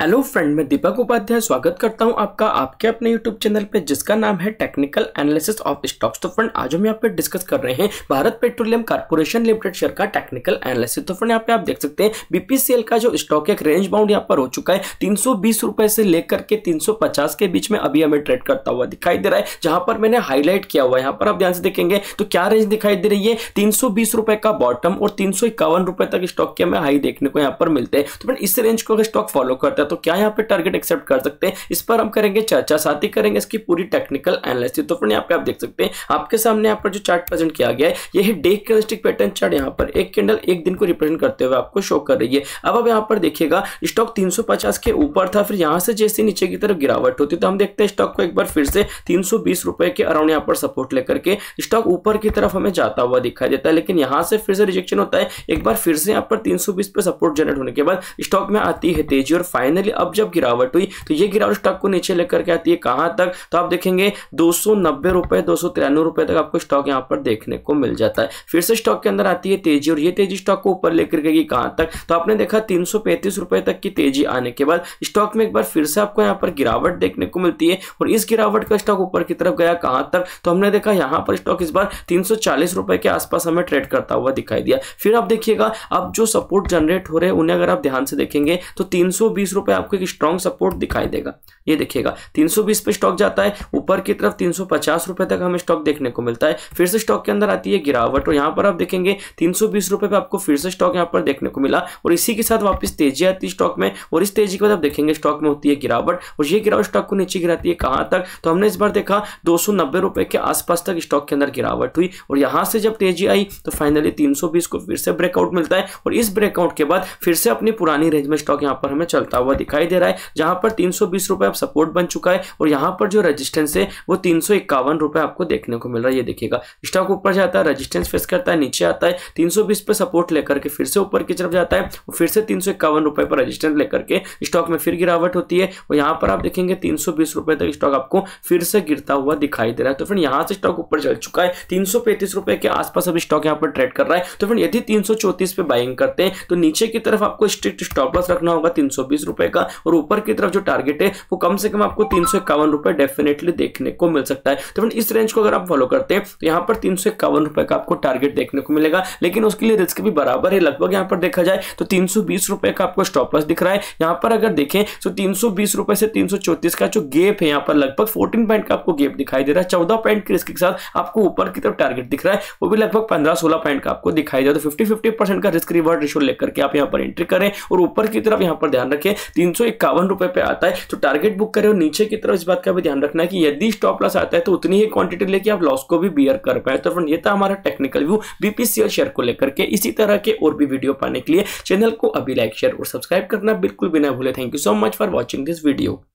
hello friend मैं दीपक उपाध्याय स्वागत करता हूं आपका आपके अपने यूट्यूब चैनल पे जिसका नाम है टेक्निकल एनालिसिस ऑफ स्टॉक्स तो फ्रेंड आज हम यहाँ पे डिस्कस कर रहे हैं Bharat petroleum corporation limited share का टेक्निकल एनालिसिस तो फ्रेंड यहाँ पे आप देख सकते हैं बीपीसीएल का जो स्टॉक एक रेंज बाउंड यहाँ पर हो चुका है तीन रुपए से लेकर के तीन के बीच में अभी हमें ट्रेड करता हुआ दिखाई दे रहा है जहां पर मैंने हाईलाइट किया हुआ है यहाँ पर आप ध्यान से देखेंगे तो क्या रेंज दिखाई दे रही है तीन रुपए का बॉटम और तीन रुपए तक स्टॉक के हमें हाई देखने को यहाँ पर मिलते हैं तो फ्रेंड इस रेंज को अगर स्टॉक फॉलो करता है तो क्या यहाँ पे टारगेट एक्सेप्ट कर सकते हैं इस पर हम करेंगे चर्चा साथ ही करेंगे इसकी पूरी टेक्निकल एनालिसिस तो फ्रेंड यहाँ पे आप देख सकते हैं आपके सामने यहाँ पर जो चार्ट प्रेजेंट किया गया है यही डे कैलिस्टिक पैटर्न चार्ट यहाँ पर एक कैंडल एक दिन को रिप्रेजेंट करते हुए आपको शो कर रही है अब अब यहाँ पर देखिएगा स्टॉक तीन के ऊपर था फिर यहाँ से जैसे नीचे की तरफ गिरावट होती तो हम देखते हैं स्टॉक को एक बार फिर से तीन रुपए के अराउंड यहाँ पर सपोर्ट लेकर के स्टॉक ऊपर की तरफ हमें जाता हुआ दिखाई देता है लेकिन यहाँ से फिर से रिजेक्शन होता है एक बार फिर से यहाँ पर तीन पे सपोर्ट जनरेट होने के बाद स्टॉक में आती है तेजी और फाइनल फाइनली अब जब गिरावट हुई तो ये गिरावट स्टॉक को नीचे लेकर के आती है कहां तक तो आप देखेंगे दो सौ नब्बे रुपए दो रुपए तक आपको स्टॉक यहाँ पर देखने को मिल जाता है फिर से स्टॉक के अंदर आती है तेजी और ये तेजी स्टॉक को ऊपर लेकर गई कहां तक तो आपने देखा तीन रुपए तक की तेजी आने के बाद स्टॉक में एक बार फिर से आपको यहाँ पर गिरावट देखने को मिलती है और इस गिरावट का स्टॉक ऊपर की तरफ गया कहां तक तो हमने देखा यहाँ पर स्टॉक इस बार तीन रुपए के आसपास हमें ट्रेड करता हुआ दिखाई दिया फिर आप देखिएगा अब जो सपोर्ट जनरेट हो रहे हैं उन्हें अगर आप ध्यान से देखेंगे तो तीन पे आपको एक स्ट्रॉन्ग सपोर्ट दिखाई देगा ये देखिएगा 320 पे स्टॉक जाता है ऊपर की तरफ तीन सौ तक हमें स्टॉक देखने को मिलता है फिर से स्टॉक के अंदर आती है गिरावट और यहाँ पर आप देखेंगे तीन सौ पे आपको फिर से स्टॉक यहाँ पर देखने को मिला और इसी के साथ वापस तेजी आती है स्टॉक में और इस तेजी के बाद आप देखेंगे स्टॉक में होती है गिरावट और ये गिरावट स्टॉक को नीचे गिराती है कहाँ तक तो हमने इस बार देखा दो रुपए के आसपास तक स्टॉक के अंदर गिरावट हुई और यहाँ से जब तेजी आई तो फाइनली तीन को फिर से ब्रेकआउट मिलता है और इस ब्रेकआउट के बाद फिर से अपनी पुरानी रेंज में स्टॉक यहाँ पर हमें चलता हुआ दिखाई दे रहा है जहां पर तीन सौ आप सपोर्ट बन चुका है और यहां पर जो रेजिस्टेंस है वो तीन सौ आपको देखने को मिल रहा है ये देखिएगा स्टॉक ऊपर जाता है रजिस्टेंस फेस करता है नीचे आता है तीन पे सपोर्ट लेकर के फिर से ऊपर की तरफ जाता है और फिर से तीन रुपए पर रजिस्टेंस लेकर के स्टॉक में फिर गिरावट होती है और यहाँ पर आप देखेंगे तीन रुपए तक स्टॉक आपको फिर से गिरता हुआ दिखाई दे रहा है तो फ्रेंड यहाँ से स्टॉक ऊपर चल चुका है तीन रुपए के आसपास अभी स्टॉक यहाँ पर ट्रेड कर रहा है तो फ्रेंड यदि तीन पे बाइंग करते हैं तो नीचे की तरफ आपको स्ट्रिक्ट स्टॉप लॉस रखना होगा तीन रुपए का और ऊपर की तरफ जो टारगेट है वो कम से कम आपको तीन सौ इक्यावन रुपए डेफिनेटली देखने को मिल सकता है तो इस रेंज को अगर आप फॉलो करते हैं तो यहाँ पर तीन सौ इक्यावन रुपए का आपको टारगेट देखने को मिलेगा लेकिन उसके लिए रिस्क भी बराबर है लगभग यहाँ पर देखा जाए तो तीन सौ बीस रुपए का आपको स्टॉपलस दिख रहा है यहाँ पर अगर देखें तो तीन सौ बीस रुपए से तीन सौ चौतीस का जो गेप है यहाँ पर लगभग फोर्टीन पॉइंट का आपको गेप दिखाई दे रहा है चौदह पॉइंट के रिस्क के साथ आपको ऊपर की तरफ टारगेट दिख रहा है वो भी लगभग पंद्रह सोलह पॉइंट का आपको दिखाई दे तो फिफ्टी फिफ्टी परसेंट का रिस्क रिवर्ड रेशो लेकर आप यहाँ पर एंट्री करें और ऊपर की तरफ यहाँ पर ध्यान रखें तीन सौ इक्यावन रुपए पे आता है तो टारगेट बुक करें और नीचे की तरफ इस बात का भी ध्यान रखना है कि यदि स्टॉप लॉस आता है तो उतनी ही क्वांटिटी लेके आप लॉस को भी बियर कर पाए तो फ्रेंड ये था हमारा टेक्निकल व्यू बीपीसीएल शेयर को लेकर के इसी तरह के और भी वीडियो पाने के लिए चैनल को अभी लाइक शेयर और सब्सक्राइब करना बिल्कुल भी ना भूले thank you so much for watching this video